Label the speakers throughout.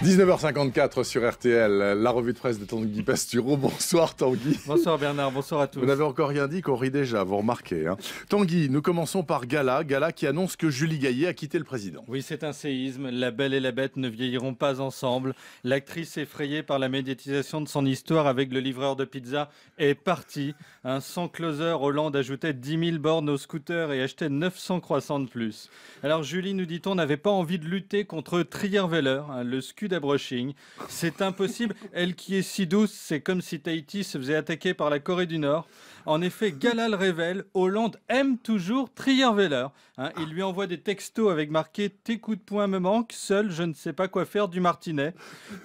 Speaker 1: 19h54 sur RTL, la revue de presse de Tanguy Pastureau. Bonsoir Tanguy. Bonsoir Bernard, bonsoir à tous. Vous n'avez encore rien dit qu'on rit déjà, vous remarquez. Hein. Tanguy, nous commençons par Gala, Gala qui annonce que Julie Gaillet a quitté le président.
Speaker 2: Oui, c'est un séisme, la belle et la bête ne vieilliront pas ensemble. L'actrice effrayée par la médiatisation de son histoire avec le livreur de pizza est partie. Un sans closer, Hollande ajoutait 10 000 bornes au scooter et achetait 900 croissants de plus. Alors Julie, nous dit-on, n'avait pas envie de lutter contre Trierweiler, hein, le scooter des brushing. C'est impossible. Elle qui est si douce, c'est comme si Tahiti se faisait attaquer par la Corée du Nord. En effet, Galal révèle, Hollande aime toujours Veller. Hein, il lui envoie des textos avec marqué Tes coups de poing me manquent, seul je ne sais pas quoi faire du Martinet.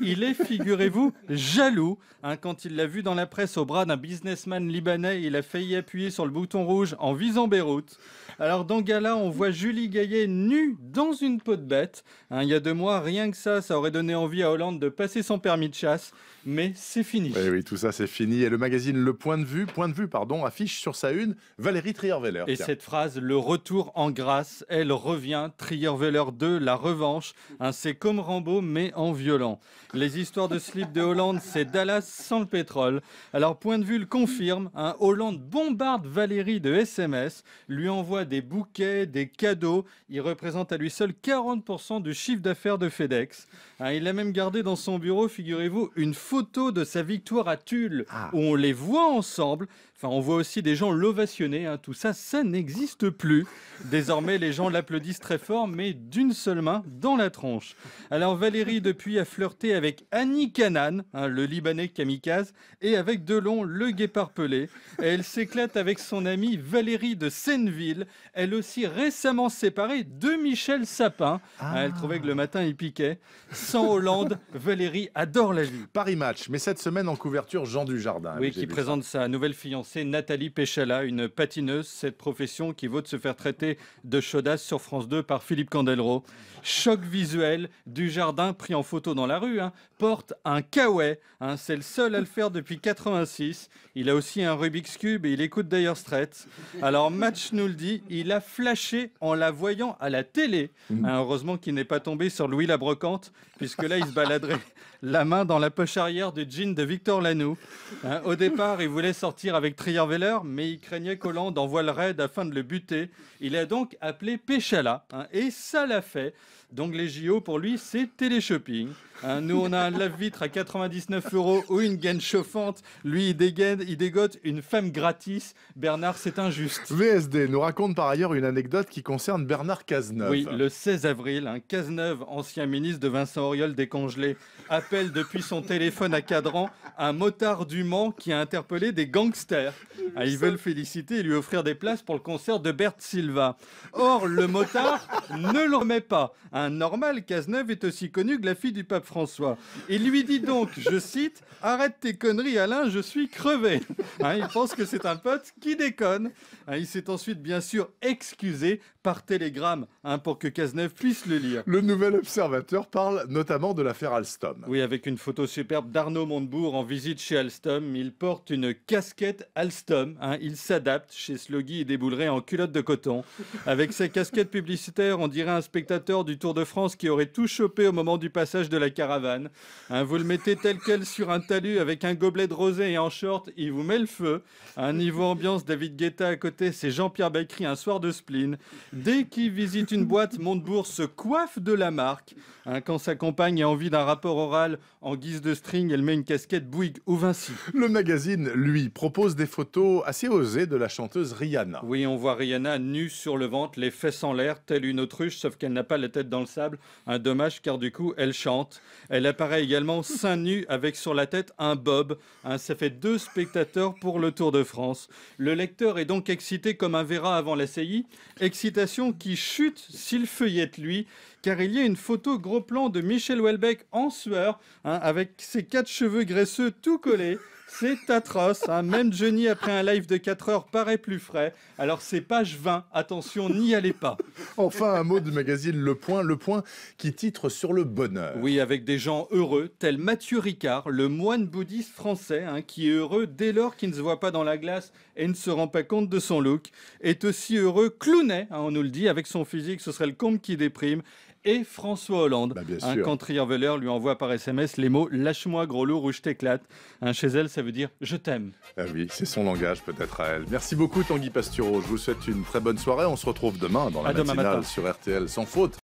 Speaker 2: Il est, figurez-vous, jaloux. Hein. quand il l'a vu dans la presse au bras d'un businessman libanais, il a failli appuyer sur le bouton rouge en visant Beyrouth. Alors dans Gala, on voit Julie Gaillet nue dans une peau de bête.
Speaker 1: Hein. il y a deux mois, rien que ça, ça aurait donné envie à Hollande de passer son permis de chasse, mais c'est fini. Oui, oui, tout ça c'est fini. Et le magazine Le Point de Vue, Point de Vue, pardon, affiche sur sa une Valérie Trierweiler. Et cette
Speaker 2: phrase, le retour en grâce, elle revient. Trierweiler 2, la revanche. Un c'est comme Rambo, mais en violent. Les histoires de slip de Hollande, c'est Dallas sans le pétrole. Alors, Point de Vue le confirme. Hollande bombarde Valérie de SMS, lui envoie des bouquets, des cadeaux. Il représente à lui seul 40% du chiffre d'affaires de FedEx. il il a même gardé dans son bureau, figurez-vous, une photo de sa victoire à Tulle, ah. où on les voit ensemble on voit aussi des gens l'ovationner. Hein. Tout ça, ça n'existe plus. Désormais, les gens l'applaudissent très fort, mais d'une seule main, dans la tronche. Alors, Valérie, depuis, a flirté avec Annie Canan, hein, le Libanais kamikaze, et avec Delon, le guépard pelé. elle s'éclate avec son amie Valérie de Senneville, elle aussi récemment séparée de Michel Sapin. Ah. Elle trouvait que le matin, il piquait.
Speaker 1: Sans Hollande, Valérie adore la vie. Paris Match, mais cette semaine en couverture, Jean Dujardin. Oui, qui présente
Speaker 2: sa nouvelle fiancée c'est Nathalie Péchala, une patineuse, cette profession qui vaut de se faire traiter de chaudasse sur France 2 par Philippe Candelro. Choc visuel du jardin pris en photo dans la rue, hein, porte un kawaii, hein, c'est le seul à le faire depuis 86. Il a aussi un Rubik's Cube et il écoute d'ailleurs Stretz. Alors Match nous le dit, il a flashé en la voyant à la télé. Mm. Hein, heureusement qu'il n'est pas tombé sur Louis la brocante, puisque là il se baladerait la main dans la poche arrière du jean de Victor Lanoux. au départ, il voulait sortir avec Veller, mais il craignait qu'Hollande envoie le raid afin de le buter. Il a donc appelé Péchala, hein, et ça l'a fait. Donc les JO pour lui, c'est télé-shopping. Hein, nous, on a un lave-vitre à 99 euros ou une gaine
Speaker 1: chauffante. Lui, il, dégaine, il dégote une femme gratis. Bernard, c'est injuste. VSD nous raconte par ailleurs une anecdote qui concerne Bernard Cazeneuve. Oui,
Speaker 2: le 16 avril, un hein, Cazeneuve, ancien ministre de Vincent Auriol décongelé, appelle depuis son téléphone à cadran un motard du Mans qui a interpellé des gangsters. Ah, ils veulent féliciter et lui offrir des places pour le concert de Bert Silva. Or, le motard ne le remet pas normal, Cazeneuve est aussi connu que la fille du pape François. Il lui dit donc, je cite, Arrête tes conneries, Alain, je suis crevé. Hein, il pense que c'est un pote qui déconne. Hein, il s'est ensuite, bien sûr, excusé par télégramme hein, pour que Cazeneuve puisse le lire.
Speaker 1: Le Nouvel Observateur parle notamment de l'affaire Alstom. Oui, avec une photo
Speaker 2: superbe d'Arnaud Montebourg en visite chez Alstom. Il porte une casquette Alstom. il s'adapte chez Sloggy et déboulerait en culotte de coton. Avec sa casquette publicitaire, on dirait un spectateur du Tour de France qui aurait tout chopé au moment du passage de la caravane. Hein, vous le mettez tel quel sur un talus avec un gobelet de rosé et en short, il vous met le feu. Un hein, niveau ambiance, David Guetta à côté, c'est Jean-Pierre Bacry un soir de spleen. Dès qu'il visite une boîte, Montebourg se coiffe de la marque.
Speaker 1: Hein, quand sa compagne a envie d'un rapport oral en guise de string, elle met une casquette Bouygues ou Vinci. Le magazine, lui, propose des photos assez osées de la chanteuse Rihanna. Oui, on
Speaker 2: voit Rihanna nue sur le ventre, les fesses en l'air, telle une autruche, sauf qu'elle n'a pas la tête dans sable. Un dommage car du coup, elle chante. Elle apparaît également seins nus avec sur la tête un bob. Hein, ça fait deux spectateurs pour le Tour de France. Le lecteur est donc excité comme un verra avant la saillie. Excitation qui chute s'il feuillette lui, car il y a une photo gros plan de Michel Welbeck en sueur, hein, avec ses quatre cheveux graisseux tout collés. C'est atroce, un hein. même Johnny après un live de 4 heures paraît plus frais. Alors c'est
Speaker 1: page 20, attention, n'y allez pas. Enfin un mot du magazine Le Point, Le Point qui titre sur le bonheur. Oui, avec des gens heureux, tel Mathieu Ricard, le moine bouddhiste français,
Speaker 2: hein, qui est heureux dès lors qu'il ne se voit pas dans la glace et ne se rend pas compte de son look, est aussi heureux Clounet, hein, on nous le dit, avec son physique, ce serait le comble qui déprime, et François
Speaker 1: Hollande. Bah, un contre
Speaker 2: cambrioleur lui envoie par SMS les mots Lâche-moi, gros lourd, ou je t'éclate. Un hein, chez
Speaker 1: elle, ça veut dire Je t'aime. Ah oui, c'est son langage peut-être à elle. Merci beaucoup, Tanguy Pastureau. Je vous souhaite une très bonne soirée. On se retrouve demain dans la matinale sur RTL sans faute.